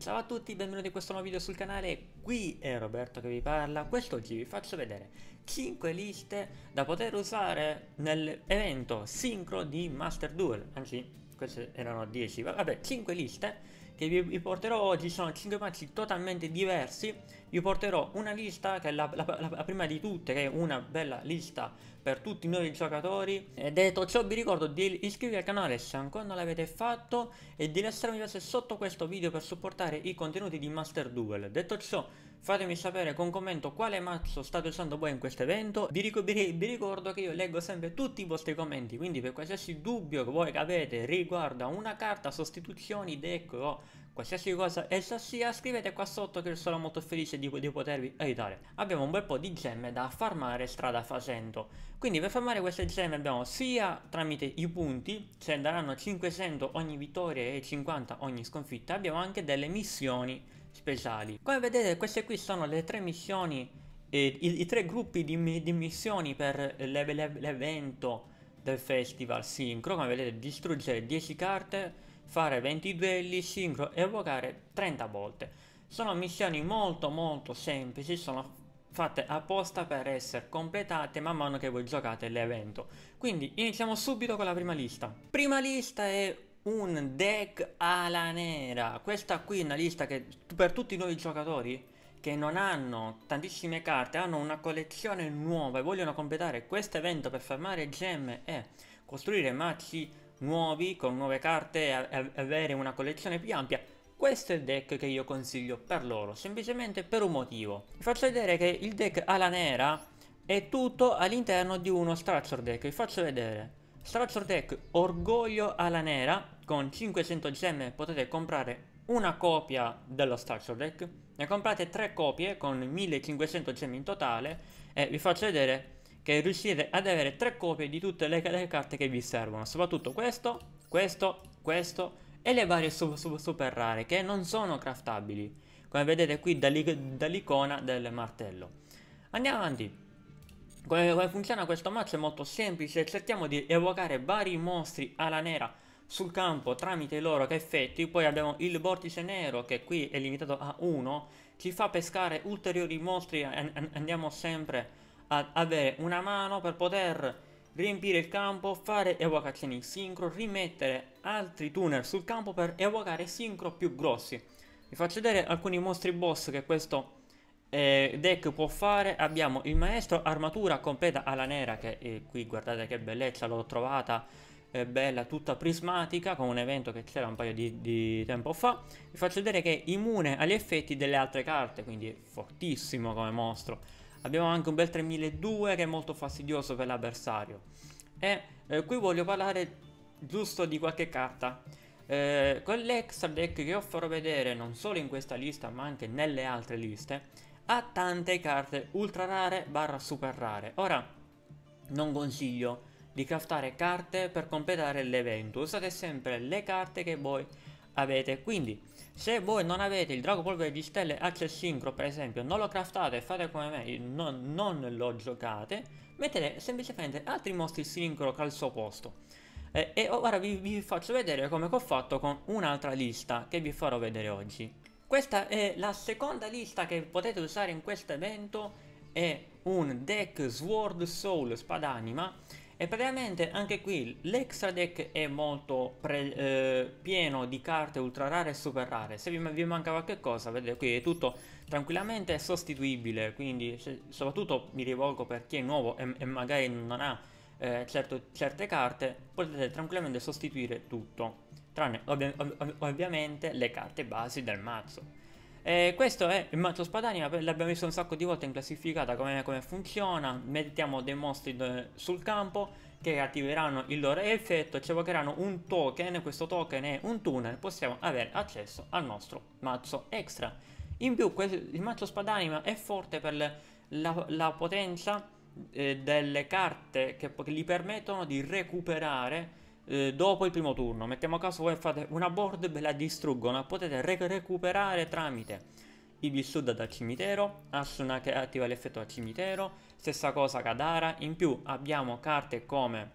Ciao a tutti, benvenuti in questo nuovo video sul canale, qui è Roberto che vi parla, quest'oggi vi faccio vedere 5 liste da poter usare nell'evento sincro di Master Duel, anzi queste erano 10, vabbè 5 liste che vi, porterò oggi sono 5 mazzi totalmente diversi. Vi porterò una lista che è la, la, la, la, prima di tutte, che è una bella lista per tutti i nuovi giocatori. E eh, detto ciò vi ricordo di iscrivervi al canale se ancora non l'avete fatto e di lasciare un mi piace sotto questo video per supportare i contenuti di Master Duel. Detto ciò Fatemi sapere con commento quale mazzo state usando voi in questo evento. Vi, ric vi, ricordo che io leggo sempre tutti i vostri commenti, quindi per qualsiasi dubbio che voi avete riguardo a una carta, sostituzioni, deck o qualsiasi cosa essa sia, scrivete qua sotto che sono molto felice di, di potervi aiutare. Abbiamo un bel po' di gemme da farmare strada facendo. Quindi per farmare queste gemme abbiamo sia tramite i punti, cioè daranno 500 ogni vittoria e 50 ogni sconfitta, abbiamo anche delle missioni speciali. Come vedete queste qui sono le tre missioni, eh, i, i, tre gruppi di, di missioni per l'evento del festival sincro. Come vedete distruggere 10 carte, fare 20 duelli sincro e evocare 30 volte. Sono missioni molto molto semplici, sono fatte apposta per essere completate man mano che voi giocate l'evento. Quindi iniziamo subito con la prima lista. Prima lista è un deck alla nera. Questa qui è una lista che per tutti i nuovi giocatori che non hanno tantissime carte, hanno una collezione nuova e vogliono completare questo evento per fermare gemme e costruire mazzi nuovi con nuove carte e avere una collezione più ampia. Questo è il deck che io consiglio per loro, semplicemente per un motivo. Vi faccio vedere che il deck alla nera è tutto all'interno di uno Structure Deck, vi faccio vedere. Structure Deck Orgoglio alla nera con 500 gemme potete comprare una copia dello Structure Deck, ne comprate tre copie con 1500 gemme in totale e vi faccio vedere che riuscite ad avere tre copie di tutte le, le carte che vi servono, soprattutto questo, questo, questo e le varie sub, sub, super rare che non sono craftabili, come vedete qui dall'icona del martello. Andiamo avanti. Come funziona questo match è molto semplice, cerchiamo di evocare vari mostri alla nera sul campo tramite i loro effetti, poi abbiamo il vortice nero che qui è limitato a 1, ci fa pescare ulteriori mostri, andiamo sempre ad avere una mano per poter riempire il campo, fare evocazioni in sincro, rimettere altri tuner sul campo per evocare sincro più grossi. Vi faccio vedere alcuni mostri boss che questo eh, deck può fare. Abbiamo il maestro armatura completa alla nera che eh, qui guardate che bellezza, l'ho trovata eh, bella, tutta prismatica, con un evento che c'era un paio di, di, tempo fa. Vi faccio vedere che è immune agli effetti delle altre carte, quindi è fortissimo come mostro. Abbiamo anche un bel 3002 che è molto fastidioso per l'avversario. E eh, qui voglio parlare giusto di qualche carta. Eh, con l'extra deck che offro vedere non solo in questa lista ma anche nelle altre liste ha tante carte ultra rare barra super rare. Ora, non consiglio di craftare carte per completare l'evento usate sempre le carte che voi avete quindi se voi non avete il drago polvere di stelle access synchro per esempio non lo craftate fate come me non, non, lo giocate mettete semplicemente altri mostri sincro al suo posto eh, e ora vi, vi faccio vedere come ho fatto con un'altra lista che vi farò vedere oggi questa è la seconda lista che potete usare in questo evento è un deck sword soul spadanima e praticamente anche qui l'extra deck è molto pre, eh, pieno di carte ultra rare e super rare se vi, vi manca qualche cosa vedete qui è tutto tranquillamente sostituibile quindi se, soprattutto mi rivolgo per chi è nuovo e, e magari non ha eh, certo, certe carte potete tranquillamente sostituire tutto tranne ovvi ovvi ovviamente le carte basi del mazzo e eh, questo è il mazzo Spadani, l'abbiamo visto un sacco di volte in classificata come, come funziona, mettiamo dei mostri sul campo che attiveranno il loro effetto, ci evocheranno un token, questo token è un tunnel, possiamo avere accesso al nostro mazzo extra. In più il mazzo Spadanima è forte per la, la potenza eh, delle carte che, che gli permettono di recuperare eh, dopo il primo turno. Mettiamo a caso voi fate una board e ve la distruggono, potete rec recuperare tramite Ibisuda dal cimitero, Asuna che attiva l'effetto dal cimitero, stessa cosa Kadara, in più abbiamo carte come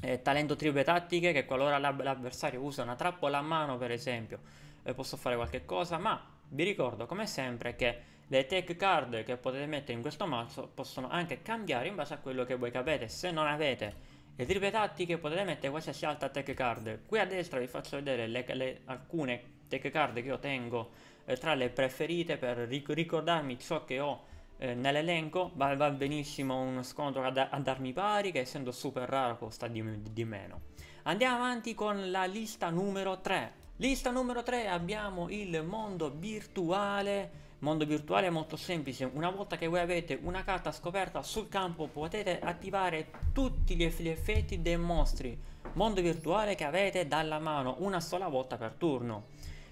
eh, talento tribe tattiche che qualora l'avversario usa una trappola a mano per esempio eh, posso fare qualche cosa, ma vi ricordo come sempre che le tech card che potete mettere in questo mazzo possono anche cambiare in base a quello che voi capete, se non avete le triple tattiche potete mettere qualsiasi altra tech card. Qui a destra vi faccio vedere le, le, alcune tech card che io tengo eh, tra le preferite per ric ricordarmi ciò che ho eh, nell'elenco. Va, va, benissimo uno scontro ad, ad, armi pari che essendo super raro costa di, di meno. Andiamo avanti con la lista numero 3. Lista numero 3 abbiamo il mondo virtuale Mondo virtuale è molto semplice, una volta che voi avete una carta scoperta sul campo potete attivare tutti gli, effetti dei mostri. Mondo virtuale che avete dalla mano una sola volta per turno.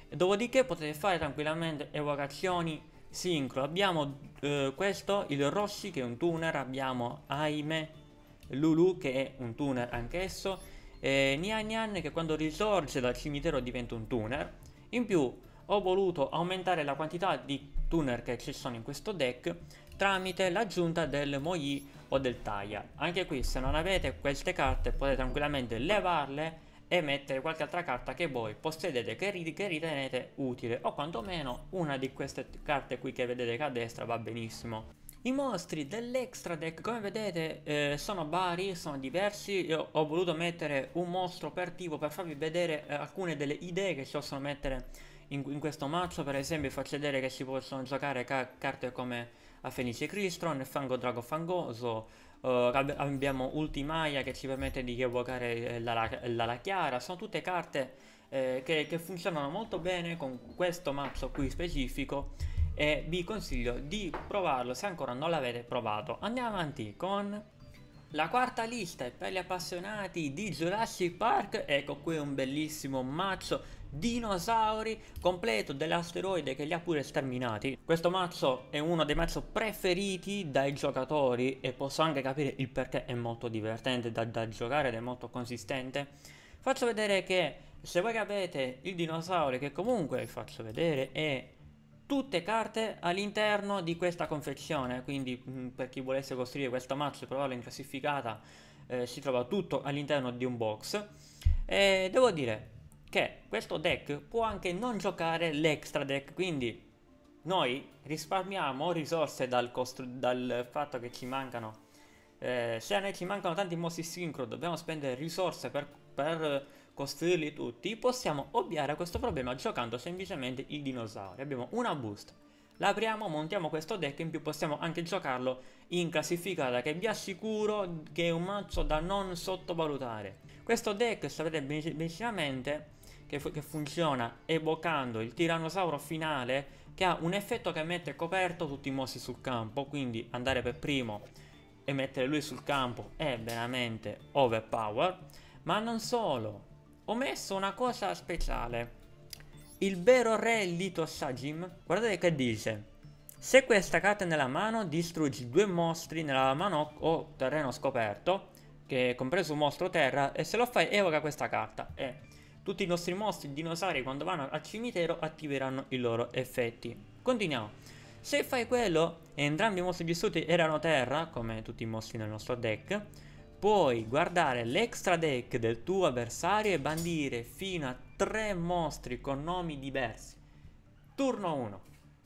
Dopodiché potete fare tranquillamente evocazioni sincro. Abbiamo eh, questo, il Rossi che è un tuner, abbiamo Aime, Lulu che è un tuner anch'esso, eh, Nian Nian che quando risorge dal cimitero diventa un tuner. In più ho voluto aumentare la quantità di tuner che ci sono in questo deck tramite l'aggiunta del Moi o del Taya. Anche qui se non avete queste carte potete tranquillamente levarle e mettere qualche altra carta che voi possedete che, rit che ritenete utile o quantomeno una di queste carte qui che vedete che a destra va benissimo. I mostri dell'extra deck come vedete eh, sono vari, sono diversi Io ho voluto mettere un mostro per tipo per farvi vedere eh, alcune delle idee che si possono mettere in, in questo mazzo Per esempio faccio vedere che si possono giocare ca carte come Afenice Cristron, Fango Drago Fangoso Uh, abbiamo Ultimaia che ci permette di evocare l'ala eh, la, la chiara, sono tutte carte eh, che, che funzionano molto bene con questo mazzo qui specifico e vi consiglio di provarlo se ancora non l'avete provato. Andiamo avanti con la quarta lista è per gli appassionati di Jurassic Park, ecco qui un bellissimo mazzo dinosauri completo dell'asteroide che li ha pure sterminati. Questo mazzo è uno dei mazzo preferiti dai giocatori e posso anche capire il perché è molto divertente da, da giocare ed è molto consistente. Faccio vedere che se voi capite il dinosauro che comunque vi faccio vedere è tutte carte all'interno di questa confezione, quindi mh, mm, per chi volesse costruire questo mazzo e provarlo in classificata eh, si trova tutto all'interno di un box e devo dire che questo deck può anche non giocare l'extra deck, quindi noi risparmiamo risorse dal, dal fatto che ci mancano eh, se a noi ci mancano tanti mossi sincro dobbiamo spendere risorse per, per costruirli tutti, possiamo ovviare a questo problema giocando semplicemente i dinosauri. Abbiamo una boost. L'apriamo, montiamo questo deck, in più possiamo anche giocarlo in classificata che vi assicuro che è un mazzo da non sottovalutare. Questo deck sapete benissimamente che, fu che funziona evocando il tiranosauro finale che ha un effetto che mette coperto tutti i mossi sul campo, quindi andare per primo e mettere lui sul campo è veramente overpower. Ma non solo, ho messo una cosa speciale. Il vero re Lito Sajim, guardate che dice. Se questa carta è nella mano, distruggi due mostri nella mano o terreno scoperto, che è compreso un mostro terra, e se lo fai evoca questa carta. E tutti i nostri mostri dinosauri quando vanno al cimitero attiveranno i loro effetti. Continuiamo. Se fai quello e entrambi i mostri distrutti erano terra, come tutti i mostri nel nostro deck, Puoi guardare l'extra deck del tuo avversario e bandire fino a 3 mostri con nomi diversi. Turno 1.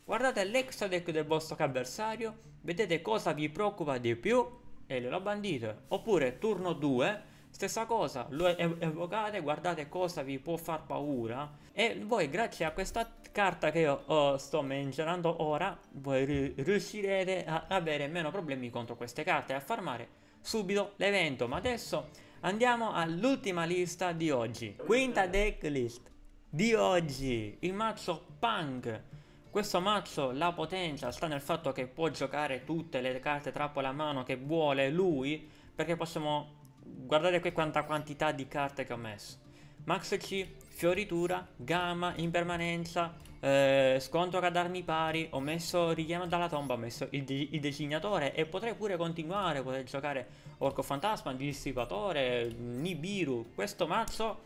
Guardate l'extra deck del vostro avversario, vedete cosa vi preoccupa di più e lo bandite. Oppure turno 2, stessa cosa, lo evocate, guardate cosa vi può far paura e voi grazie a questa carta che io oh, sto menzionando ora, voi riuscirete a avere meno problemi contro queste carte e a farmare subito l'evento. Ma adesso andiamo all'ultima lista di oggi. Quinta deck list di oggi, il mazzo Punk. Questo mazzo, la potenza sta nel fatto che può giocare tutte le carte trappola a mano che vuole lui, perché possiamo guardare qui quanta quantità di carte che ho messo. Max C fioritura, gamma, impermanenza, eh, scontro ad armi pari, ho messo richiamo dalla tomba, ho messo il, il designatore e potrei pure continuare, potrei giocare Orco Fantasma, Dissipatore, Nibiru, questo mazzo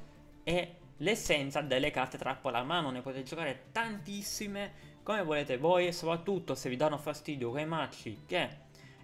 è l'essenza delle carte trappola a mano, ne potete giocare tantissime come volete voi e soprattutto se vi danno fastidio quei mazzi che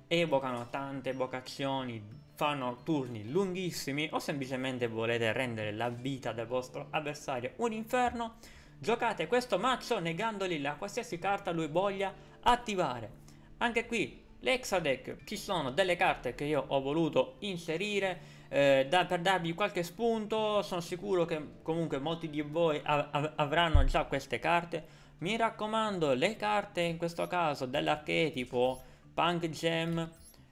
evocano tante evocazioni fanno turni lunghissimi o semplicemente volete rendere la vita del vostro avversario un inferno, giocate questo mazzo negandogli la qualsiasi carta lui voglia attivare. Anche qui l'Exadec ci sono delle carte che io ho voluto inserire eh, da, per darvi qualche spunto, sono sicuro che comunque molti di voi av av avranno già queste carte. Mi raccomando, le carte in questo caso dell'archetipo Punk Gem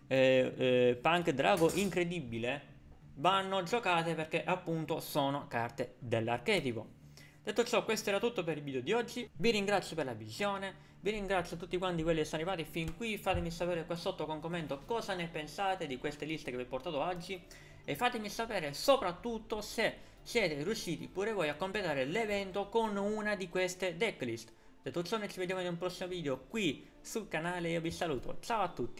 eh, eh, Punk Drago incredibile vanno giocate perché appunto sono carte dell'archetipo. Detto ciò, questo era tutto per il video di oggi, vi ringrazio per la visione, vi ringrazio a tutti quanti quelli che sono arrivati fin qui, fatemi sapere qua sotto con commento cosa ne pensate di queste liste che vi ho portato oggi e fatemi sapere soprattutto se siete riusciti pure voi a completare l'evento con una di queste decklist. Detto ciò, noi ci vediamo in un prossimo video qui sul canale, io vi saluto, ciao a tutti!